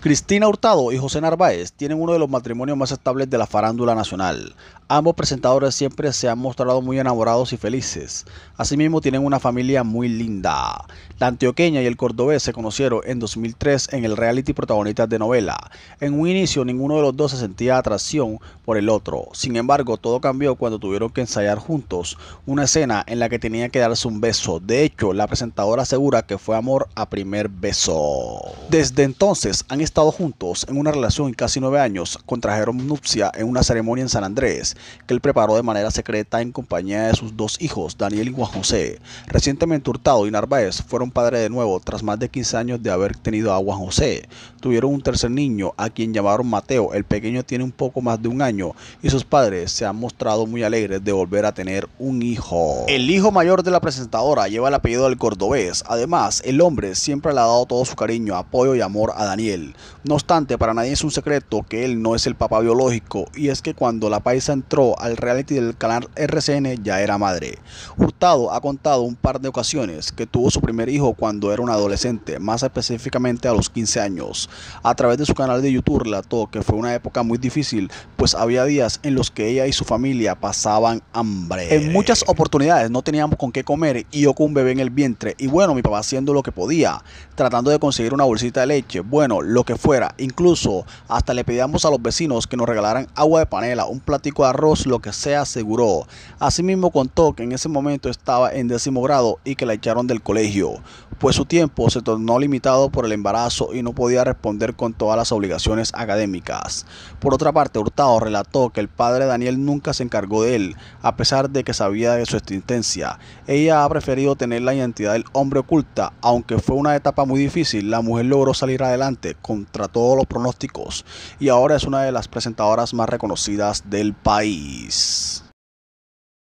Cristina Hurtado y José Narváez tienen uno de los matrimonios más estables de la farándula nacional. Ambos presentadores siempre se han mostrado muy enamorados y felices. Asimismo tienen una familia muy linda. La antioqueña y el cordobés se conocieron en 2003 en el reality protagonistas de novela. En un inicio ninguno de los dos se sentía atracción por el otro. Sin embargo, todo cambió cuando tuvieron que ensayar juntos una escena en la que tenían que darse un beso. De hecho, la presentadora asegura que fue amor a primer beso. Desde entonces han estado juntos en una relación casi nueve años, contrajeron nupcia en una ceremonia en San Andrés, que él preparó de manera secreta en compañía de sus dos hijos, Daniel y Juan José. Recientemente Hurtado y Narváez fueron padres de nuevo tras más de 15 años de haber tenido a Juan José. Tuvieron un tercer niño, a quien llamaron Mateo. El pequeño tiene un poco más de un año y sus padres se han mostrado muy alegres de volver a tener un hijo. El hijo mayor de la presentadora lleva el apellido del cordobés. Además, el hombre siempre le ha dado todo su cariño, apoyo y amor a Daniel. No obstante, para nadie es un secreto que él no es el papá biológico y es que cuando la paisa entró al reality del canal RCN ya era madre. Hurtado ha contado un par de ocasiones que tuvo su primer hijo cuando era un adolescente, más específicamente a los 15 años. A través de su canal de YouTube relató que fue una época muy difícil, pues había días en los que ella y su familia pasaban hambre. En muchas oportunidades no teníamos con qué comer y yo con un bebé en el vientre y bueno, mi papá haciendo lo que podía, tratando de conseguir una bolsita de leche. Bueno, lo que fuera. Incluso hasta le pedíamos a los vecinos que nos regalaran agua de panela, un platico de arroz, lo que se aseguró. Asimismo contó que en ese momento estaba en décimo grado y que la echaron del colegio, pues su tiempo se tornó limitado por el embarazo y no podía responder con todas las obligaciones académicas. Por otra parte, Hurtado relató que el padre Daniel nunca se encargó de él, a pesar de que sabía de su existencia. Ella ha preferido tener la identidad del hombre oculta, aunque fue una etapa muy difícil, la mujer logró salir adelante con contra todos los pronósticos y ahora es una de las presentadoras más reconocidas del país.